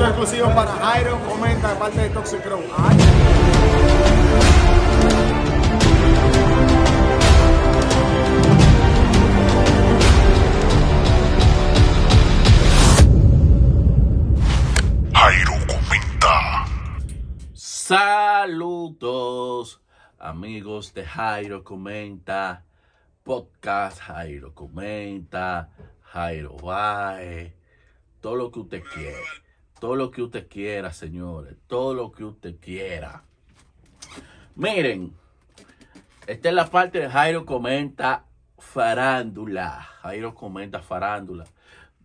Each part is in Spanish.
Esto exclusivo para Jairo. Comenta de parte de Toxic comenta. Saludos, amigos de Jairo comenta. Podcast Jairo comenta. Jairo Bae. Todo lo que usted quiera. Todo lo que usted quiera, señores. Todo lo que usted quiera. Miren, esta es la parte de Jairo comenta farándula. Jairo comenta farándula.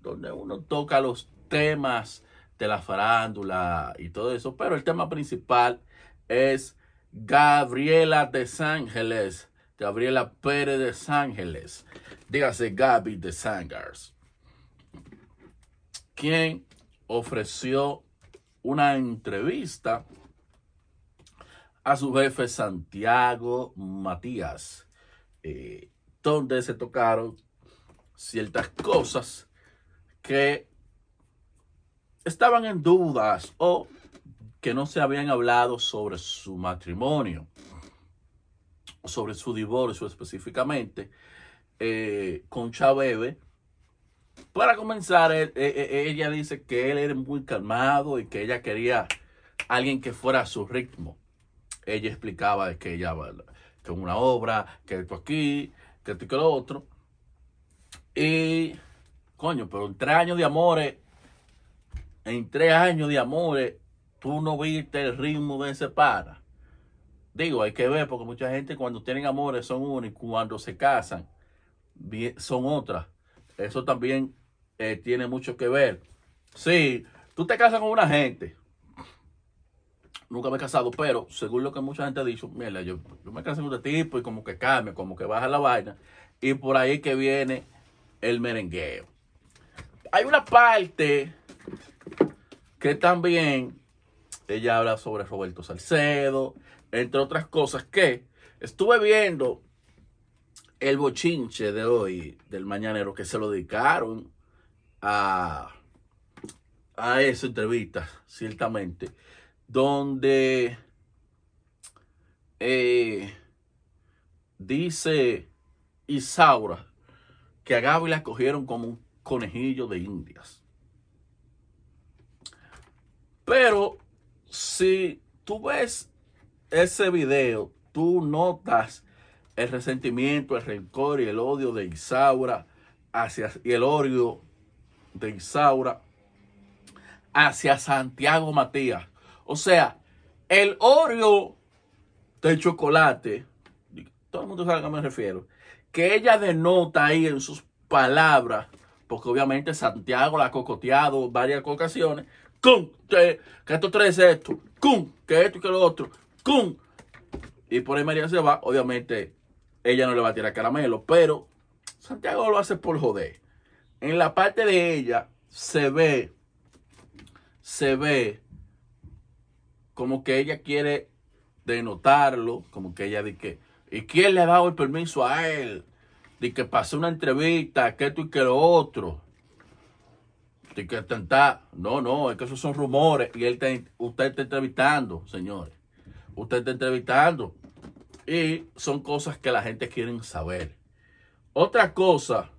Donde uno toca los temas de la farándula y todo eso. Pero el tema principal es Gabriela de Ángeles. Gabriela Pérez de Ángeles. Dígase Gaby de Sangars. ¿Quién? ofreció una entrevista a su jefe Santiago Matías, eh, donde se tocaron ciertas cosas que estaban en dudas o que no se habían hablado sobre su matrimonio, sobre su divorcio específicamente, eh, con Chabebe para comenzar, eh, eh, eh, ella dice que él era muy calmado y que ella quería alguien que fuera a su ritmo. Ella explicaba que ella que una obra, que esto aquí, que esto y que lo otro. Y, coño, pero en tres años de amores, en tres años de amores, tú no viste el ritmo de ese para. Digo, hay que ver, porque mucha gente cuando tienen amores son uno y cuando se casan son otras. Eso también eh, tiene mucho que ver. Sí, tú te casas con una gente. Nunca me he casado, pero según lo que mucha gente ha dicho, mira, yo, me casé con este tipo y como que cambia, como que baja la vaina. Y por ahí que viene el merengueo. Hay una parte que también ella habla sobre Roberto Salcedo, entre otras cosas que estuve viendo el bochinche de hoy, del mañanero, que se lo dedicaron a, esa entrevista, ciertamente, donde eh, dice Isaura que a Gaby la cogieron como un conejillo de indias. Pero si tú ves ese video, tú notas el resentimiento, el rencor y el odio de Isaura hacia y el odio de Isaura hacia Santiago Matías. O sea, el odio del chocolate, todo el mundo sabe a qué me refiero, que ella denota ahí en sus palabras, porque obviamente Santiago la ha cocoteado varias ocasiones, cum que, esto tres esto, cum que esto y que lo otro, cum y por ahí María se va, obviamente ella no le va a tirar caramelo, pero Santiago lo hace por joder. En la parte de ella se ve, se ve como que ella quiere denotarlo, como que ella dice ¿y quién le ha dado el permiso a él? De que pase una entrevista, que esto y que lo otro. De que tentar, no, no, es que esos son rumores y él usted está entrevistando, señores. Usted está entrevistando. Y son cosas que la gente quiere saber. Otra cosa,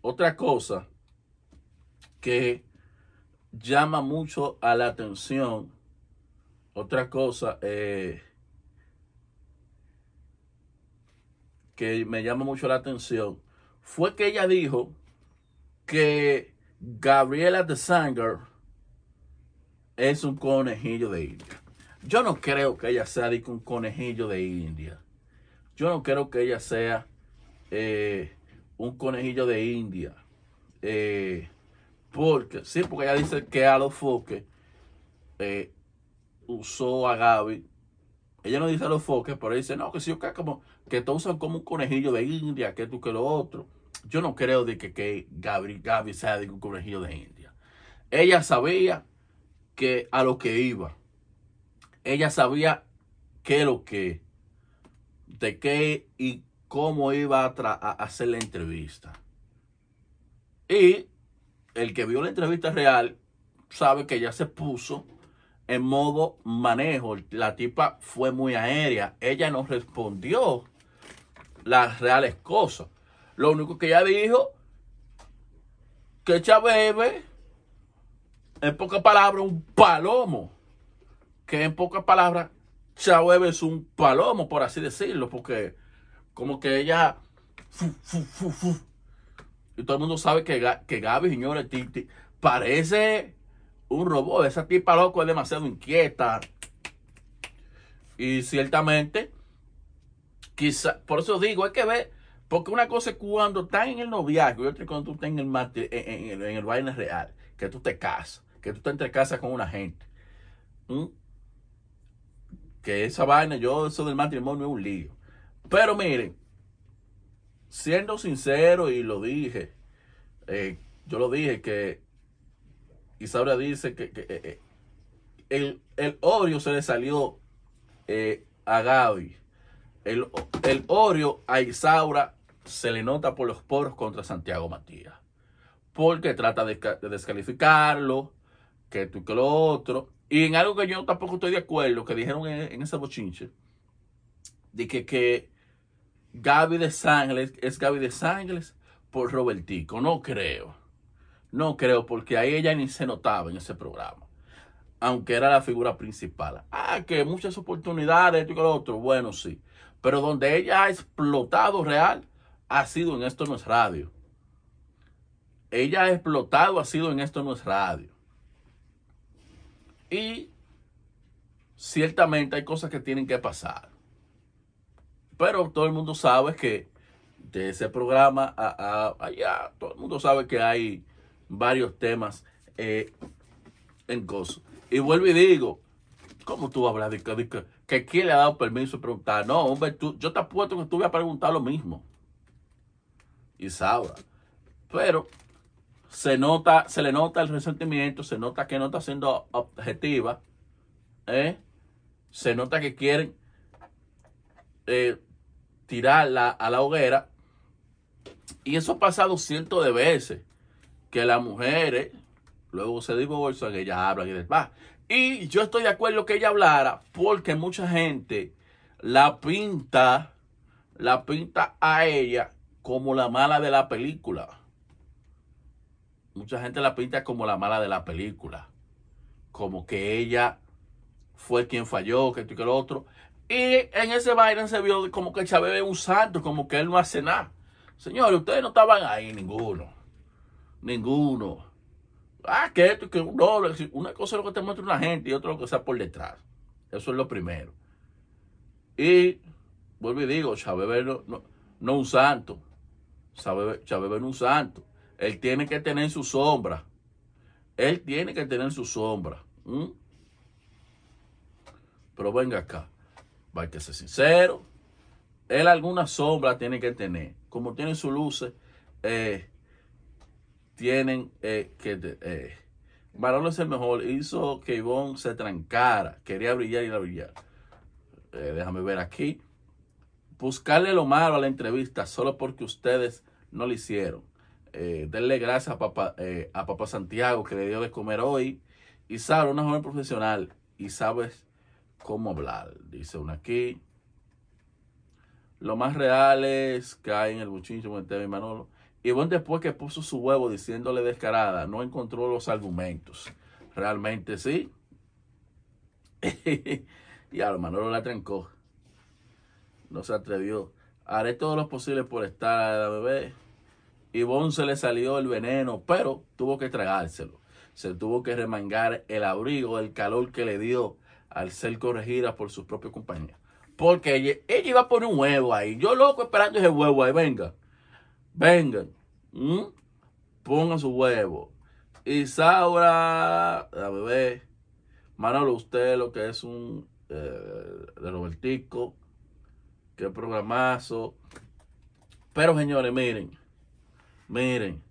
otra cosa que llama mucho a la atención, otra cosa eh, que me llama mucho la atención, fue que ella dijo que Gabriela de Sanger es un conejillo de India. Yo no creo que ella sea un conejillo de India. Yo no creo que ella sea eh, un conejillo de India. Eh, porque, sí, porque ella dice que a los foques eh, usó a Gaby. Ella no dice a los foques, pero dice, no, que si que como que usan como un conejillo de India, que tú que lo otro. Yo no creo de que, que Gaby, sea de un conejillo de India. Ella sabía que a lo que iba. Ella sabía Que lo que de qué y cómo iba a, hacer la entrevista. Y el que vio la entrevista real sabe que ya se puso en modo manejo. La tipa fue muy aérea. Ella no respondió las reales cosas. Lo único que ella dijo, que bebé en pocas palabras, un palomo. Que en pocas palabras, Chávez es un palomo, por así decirlo, porque como que ella... y todo el mundo sabe que, que Gaby, señores, parece un robot. Esa tipa loco es demasiado inquieta. Y ciertamente, quizá, por eso digo, hay que ver, porque una cosa es cuando estás en el noviazgo y otra cuando tú estás en el, en, el baile real, que tú te casas, que tú te entrecasas con una gente. Mm, que esa vaina, yo, eso del matrimonio es un lío. Pero miren, siendo sincero y lo dije, eh, yo lo dije que Isaura dice que, eh, eh, el, el se le salió a Gaby. El, el a Isaura se le nota por los poros contra Santiago Matías. Porque trata de descalificarlo, que tú que lo otro. Y en algo que yo tampoco estoy de acuerdo, que dijeron en, esa bochinche, de que, Gaby de Sánchez es Gaby de Sánchez por Robertico. No creo. No creo, porque ahí ella ni se notaba en ese programa. Aunque era la figura principal. Ah, que muchas oportunidades, esto y lo otro. Bueno, sí. Pero donde ella ha explotado real ha sido en Esto No es Radio. Ella ha explotado ha sido en Esto No es Radio. Y ciertamente hay cosas que tienen que pasar. Pero todo el mundo sabe que de ese programa a, allá, todo el mundo sabe que hay varios temas eh, en cosas. Y vuelvo y digo, ¿cómo tú hablas de, hablar de que quién le ha dado permiso de preguntar? No, hombre, tú, yo te apuesto que tú voy a preguntar lo mismo. Y sabrá. Pero se nota, se le nota el resentimiento, se nota que no está siendo objetiva, ¿eh? se nota que quieren eh, tirarla a la hoguera. Y eso ha pasado cientos de veces, que las mujeres luego se divorcian, ellas hablan y demás. Y yo estoy de acuerdo que ella hablara, porque mucha gente la pinta, la pinta a ella como la mala de la película mucha gente la pinta como la mala de la película, como que ella fue quien falló, que esto y que lo otro. Y en ese baile se vio como que Chávez es un santo, como que él no hace nada. Señores, ustedes no estaban ahí, ninguno. Ninguno. Ah, que esto, que doble. una cosa es lo que te muestra una gente y otra lo que está por detrás. Eso es lo primero. Y vuelvo y digo, Chávez no, no, un santo. Chávez no un santo. Él tiene que tener su sombra. Él tiene que tener su sombra. Pero venga acá. a que ser sincero. Él alguna sombra tiene que tener. Como tiene sus luces, eh, tienen eh, que... Eh, es el mejor. Hizo que Ivonne se trancara. Quería brillar y la brillar. Eh, déjame ver aquí. Buscarle lo malo a la entrevista solo porque ustedes no lo hicieron. Eh, denle gracias a papá, eh, a papá Santiago que le dio de comer hoy. Y sabe, una joven profesional y sabes cómo hablar. Dice una aquí. Lo más real es caer en el buchincho con y Manolo. Y bueno, después que puso su huevo diciéndole descarada, no encontró los argumentos. Realmente sí. y a Manolo la trancó. No se atrevió. Haré todo lo posible por estar a la bebé. Bon se le salió el veneno, pero tuvo que tragárselo. Se tuvo que remangar el abrigo, del calor que le dio al ser corregida por su propia compañía. Porque ella, iba a poner un huevo ahí. Yo loco esperando ese huevo ahí. Venga, vengan, Pongan su huevo. saura la bebé. Manolo, usted lo que es un eh, de Robertico. Qué programazo. Pero señores, miren Miren.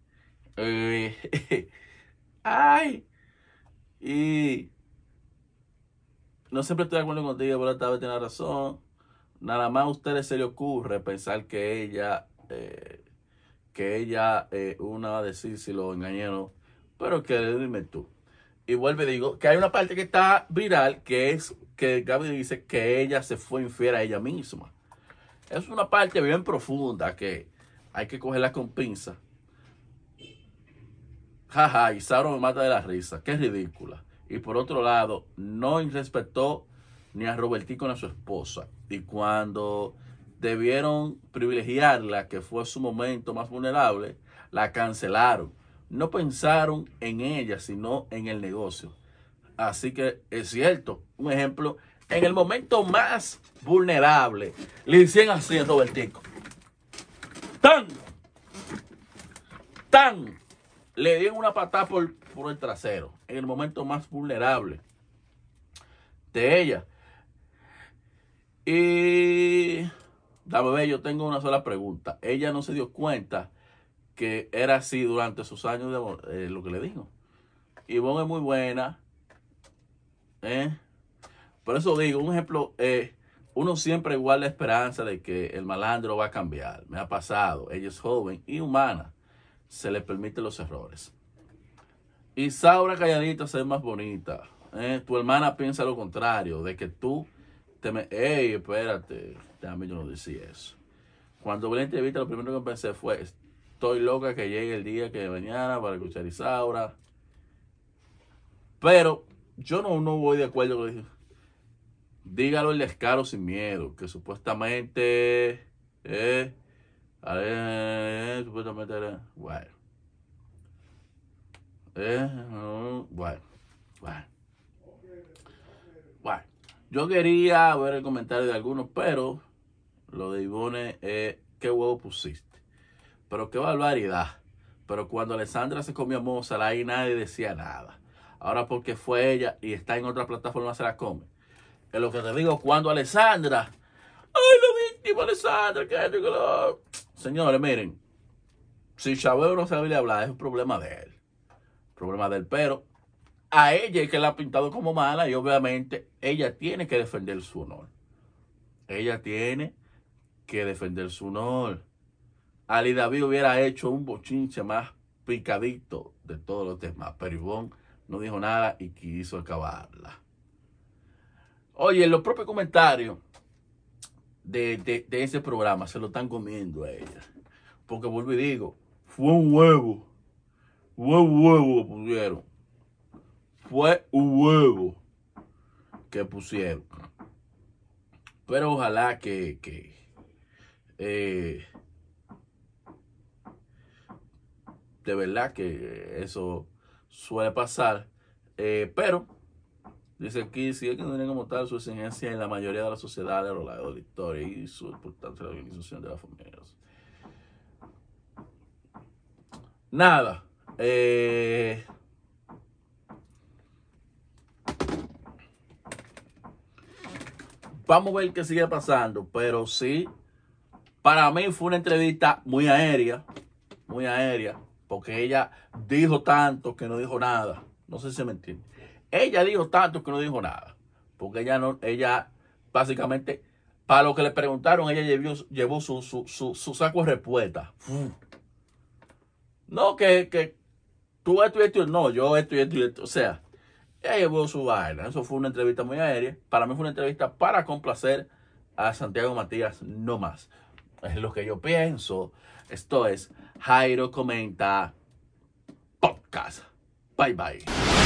Eh, ay. Y no siempre estoy de acuerdo contigo, pero esta vez tiene razón. Nada más a ustedes se le ocurre pensar que ella, eh, que ella, eh, una va a decir si lo engañaron, pero que dime tú. Y vuelve y digo que hay una parte que está viral, que es que Gaby dice que ella se fue infiel a ella misma. Es una parte bien profunda que hay que cogerla con pinza. Jaja, y me mata de la risa. Qué ridícula. Y por otro lado, no respetó ni a Robertico ni a su esposa. Y cuando debieron privilegiarla, que fue su momento más vulnerable, la cancelaron. No pensaron en ella, sino en el negocio. Así que es cierto, un ejemplo, en el momento más vulnerable, le hicieron así a Robertico. ¡Tan! ¡Tan! Le dieron una patada por, el trasero, en el momento más vulnerable de ella. Y, dame ver, yo tengo una sola pregunta. Ella no se dio cuenta que era así durante sus años de eh, lo que le digo. Ivonne es muy buena. ¿eh? Por eso digo, un ejemplo, eh, uno siempre igual la esperanza de que el malandro va a cambiar. Me ha pasado, ella es joven y humana, se le permiten los errores. Y Saura se ser más bonita. ¿eh? tu hermana piensa lo contrario, de que tú te me... ¡Ey, espérate! también yo no decía eso. Cuando vi la entrevista, lo primero que pensé fue, estoy loca que llegue el día que mañana para escuchar a Isaura. Pero yo no, no voy de acuerdo con dígalo el descaro sin miedo, que supuestamente, eh, eh supuestamente, bueno, eh, bueno, bueno, bueno, yo quería ver el comentario de algunos, pero lo de Ivone es, eh, qué huevo pusiste, pero qué barbaridad, pero cuando Alessandra se comió a Mozart, ahí nadie decía nada, ahora porque fue ella y está en otra plataforma se la come, es lo que te digo cuando Alessandra, ay, la víctima Alessandra, Señores, miren, si Chávez no sabe hablar, es un problema de él. Problema de él, pero a ella es que la ha pintado como mala y obviamente ella tiene que defender su honor. Ella tiene que defender su honor. Ali David hubiera hecho un bochinche más picadito de todos los demás, pero Ivonne no dijo nada y quiso acabarla. Oye, los propios comentarios de, ese programa se lo están comiendo a ella. Porque vuelvo y digo, fue un huevo. Fue Un huevo pusieron. Fue un huevo que pusieron. Pero ojalá que, que eh, de verdad que eso suele pasar. Eh, pero Dice aquí, sigue que que tienen como tal su exigencia en la mayoría de las sociedades a los lados de la historia y su importancia en la organización de las familias. Nada. Eh, vamos a ver qué sigue pasando, pero sí, para mí fue una entrevista muy aérea, muy aérea, porque ella dijo tanto que no dijo nada. No sé si me entiende. Ella dijo tanto que no dijo nada. Porque ella no, ella básicamente, para lo que le preguntaron, ella llevó, su, su, su, saco de respuesta. No, que, que tú esto no, yo esto y esto O sea, ella llevó su vaina. Eso fue una entrevista muy aérea. Para mí fue una entrevista para complacer a Santiago Matías, no más. Es lo que yo pienso. Esto es Jairo Comenta Podcast. Bye bye.